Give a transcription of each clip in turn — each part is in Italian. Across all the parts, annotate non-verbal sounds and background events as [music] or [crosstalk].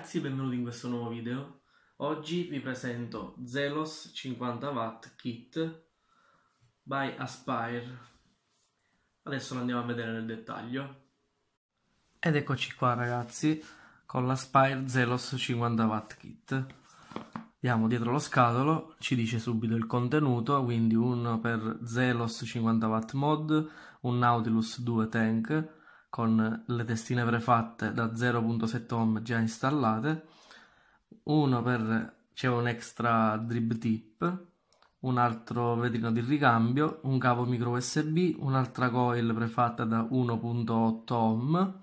ragazzi, benvenuti in questo nuovo video. Oggi vi presento Zelos 50W Kit by Aspire. Adesso lo andiamo a vedere nel dettaglio. Ed eccoci qua ragazzi, con l'Aspire Zelos 50W Kit. Andiamo dietro lo scatolo, ci dice subito il contenuto, quindi uno per Zelos 50W Mod, un Nautilus 2 Tank, con le testine prefatte da 0.7 ohm già installate, uno per c'è un extra drip tip, un altro vetrino di ricambio, un cavo micro USB, un'altra coil prefatta da 1.8 ohm,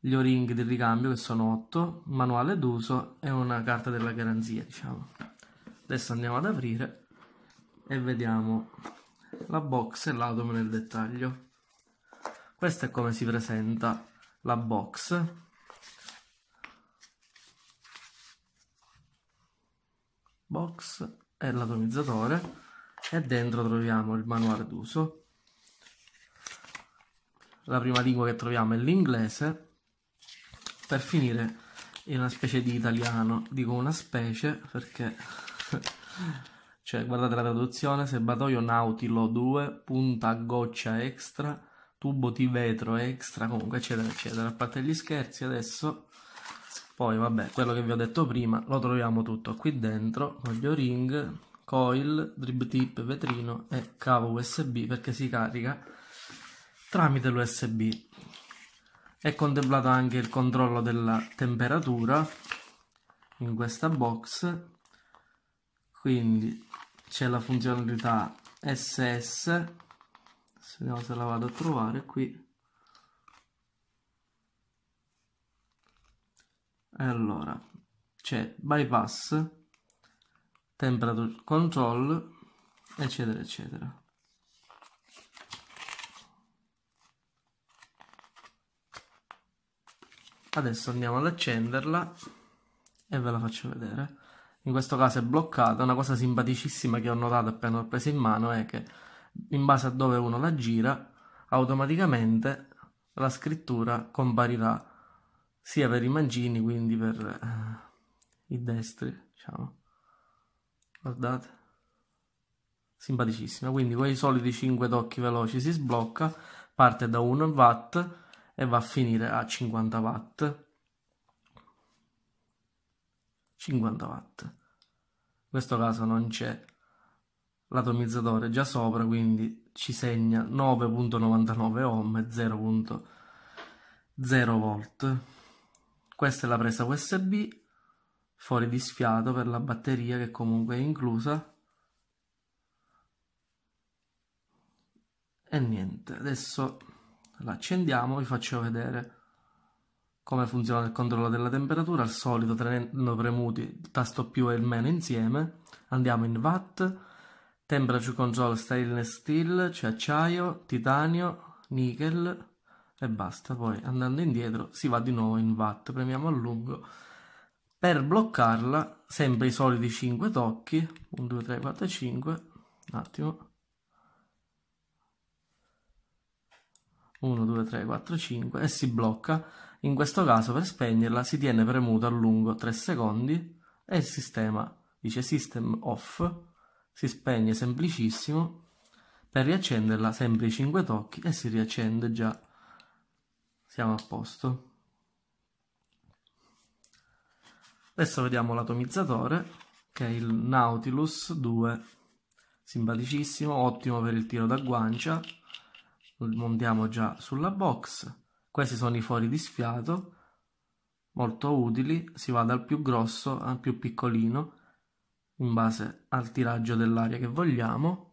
gli o-ring di ricambio che sono 8, manuale d'uso e una carta della garanzia, diciamo. Adesso andiamo ad aprire e vediamo la box e l'atomo nel dettaglio. Questa è come si presenta la box. Box e l'atomizzatore e dentro troviamo il manuale d'uso. La prima lingua che troviamo è l'inglese, per finire in una specie di italiano, dico una specie perché [laughs] cioè guardate la traduzione serbatoio nautilo 2 punta goccia extra tubo di vetro extra, comunque eccetera eccetera. A parte gli scherzi adesso, poi vabbè, quello che vi ho detto prima, lo troviamo tutto qui dentro, voglio ring, coil, drip tip, vetrino e cavo USB perché si carica tramite l'USB. È contemplato anche il controllo della temperatura in questa box, quindi c'è la funzionalità SS vediamo se la vado a trovare qui allora c'è bypass temperature control eccetera eccetera adesso andiamo ad accenderla e ve la faccio vedere in questo caso è bloccata una cosa simpaticissima che ho notato appena l'ho presa in mano è che in base a dove uno la gira, automaticamente la scrittura comparirà sia per i mancini, quindi per eh, i destri, diciamo. Guardate. Simpaticissima, quindi con i soliti 5 tocchi veloci si sblocca, parte da 1 watt e va a finire a 50 watt. 50 watt. In questo caso non c'è l'atomizzatore già sopra quindi ci segna 9.99 ohm e 0.0 volt questa è la presa usb fuori di sfiato per la batteria che comunque è inclusa e niente adesso la accendiamo vi faccio vedere come funziona il controllo della temperatura al solito tenendo premuti il tasto più e il meno insieme andiamo in watt Temperature control stainless steel, c'è acciaio, titanio, nickel e basta. Poi andando indietro si va di nuovo in watt, premiamo a lungo. Per bloccarla, sempre i soliti 5 tocchi, 1, 2, 3, 4, 5, un attimo. 1, 2, 3, 4, 5 e si blocca. In questo caso per spegnerla si tiene premuto a lungo 3 secondi e il sistema dice system off si spegne semplicissimo per riaccenderla sempre i 5 tocchi e si riaccende già siamo a posto adesso vediamo l'atomizzatore che è il Nautilus 2 simpaticissimo ottimo per il tiro da guancia lo montiamo già sulla box questi sono i fori di sfiato molto utili si va dal più grosso al più piccolino in base al tiraggio dell'aria che vogliamo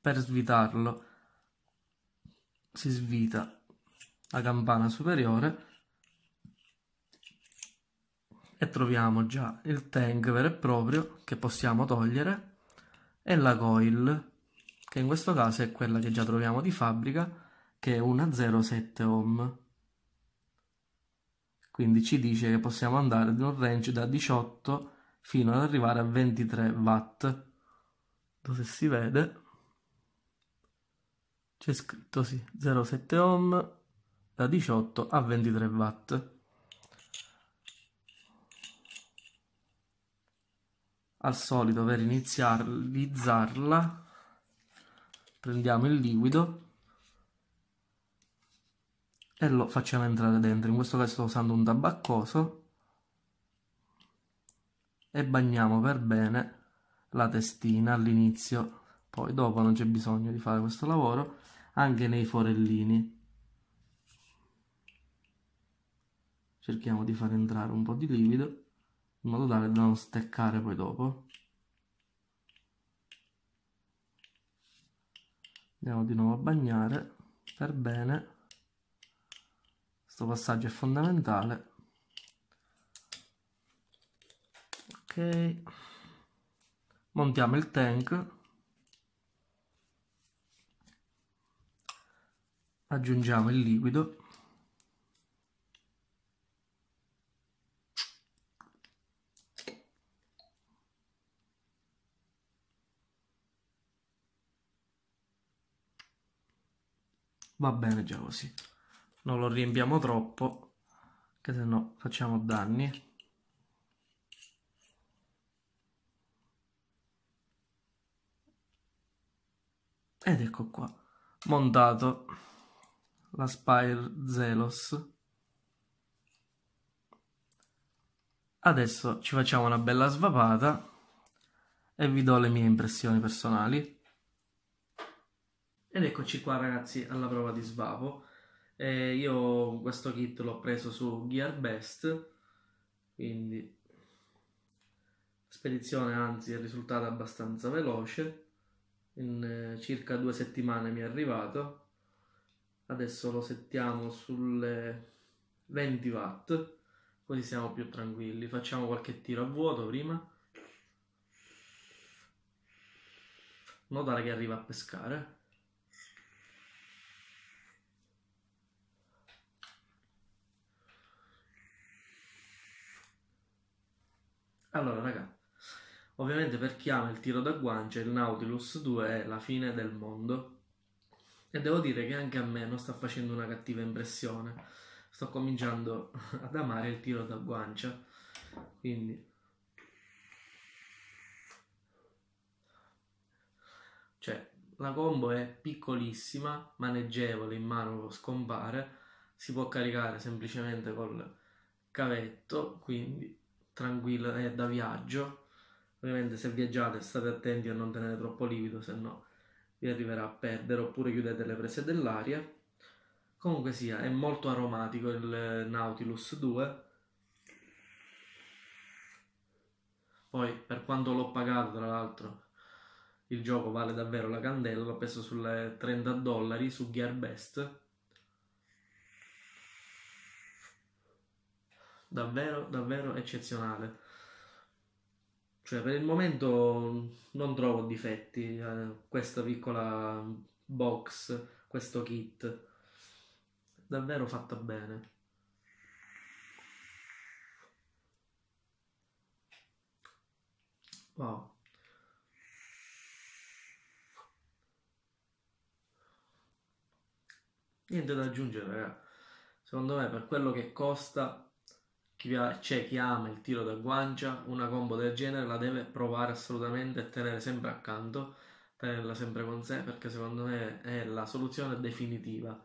per svitarlo si svita la campana superiore e troviamo già il tank vero e proprio che possiamo togliere e la coil che in questo caso è quella che già troviamo di fabbrica che è una 0,7 ohm quindi ci dice che possiamo andare da un range da 18 fino ad arrivare a 23 watt dove si vede c'è scritto sì 0,7 ohm da 18 a 23 watt al solito per inizializzarla prendiamo il liquido e lo facciamo entrare dentro. In questo caso sto usando un tabaccoso e bagniamo per bene la testina all'inizio. Poi dopo non c'è bisogno di fare questo lavoro anche nei forellini. Cerchiamo di far entrare un po' di liquido in modo tale da non steccare poi dopo. Andiamo di nuovo a bagnare per bene questo passaggio è fondamentale ok montiamo il tank aggiungiamo il liquido va bene già così non lo riempiamo troppo che se no facciamo danni ed ecco qua montato la Spire Zelos adesso ci facciamo una bella svapata e vi do le mie impressioni personali ed eccoci qua ragazzi alla prova di svapo e io questo kit l'ho preso su GearBest, quindi spedizione anzi è risultata abbastanza veloce, in eh, circa due settimane mi è arrivato. Adesso lo settiamo sulle 20 watt, così siamo più tranquilli. Facciamo qualche tiro a vuoto prima. Notare che arriva a pescare. Allora, raga, ovviamente per chi ama il tiro da guancia, il Nautilus 2 è la fine del mondo. E devo dire che anche a me non sta facendo una cattiva impressione. Sto cominciando [laughs] ad amare il tiro da guancia. Quindi... Cioè, la combo è piccolissima, maneggevole, in mano scompare. Si può caricare semplicemente col cavetto, quindi tranquillo e da viaggio. Ovviamente se viaggiate state attenti a non tenere troppo liquido, se no vi arriverà a perdere, oppure chiudete le prese dell'aria. Comunque sia, è molto aromatico il eh, Nautilus 2. Poi, per quanto l'ho pagato, tra l'altro, il gioco vale davvero la candela, l'ho preso sulle 30 dollari su Gearbest davvero, davvero eccezionale. Cioè, per il momento non trovo difetti eh, questa piccola box, questo kit. Davvero fatta bene. Wow. Niente da aggiungere, ragazzi. Secondo me, per quello che costa, c'è chi ama il tiro da guancia, una combo del genere la deve provare assolutamente e tenere sempre accanto, tenerla sempre con sé perché secondo me è la soluzione definitiva.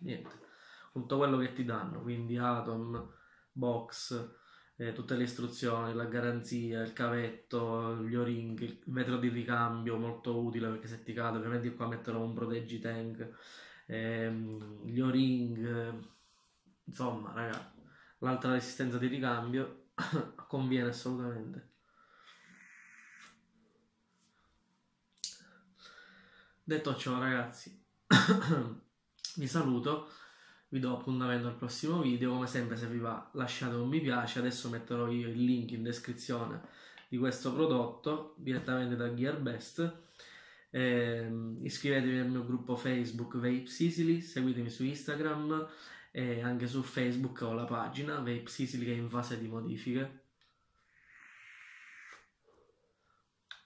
Niente, tutto quello che ti danno, quindi Atom, Box, eh, tutte le istruzioni, la garanzia, il cavetto, gli o-ring, il vetro di ricambio molto utile perché se ti cade ovviamente qua metterò un proteggi tank ehm, gli o-ring, insomma, raga, l'altra resistenza di ricambio [coughs] conviene assolutamente. Detto ciò, ragazzi, [coughs] vi saluto, vi do appuntamento al prossimo video. Come sempre, se vi va, lasciate un mi piace. Adesso metterò io il link in descrizione di questo prodotto direttamente da Gearbest eh, iscrivetevi al mio gruppo Facebook Vape Sicily, seguitemi su Instagram e anche su Facebook ho la pagina Vape Sicily che è in fase di modifiche.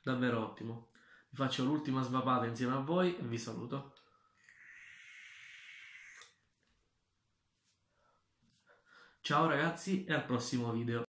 Davvero ottimo. Vi faccio l'ultima svapata insieme a voi e vi saluto. Ciao ragazzi e al prossimo video.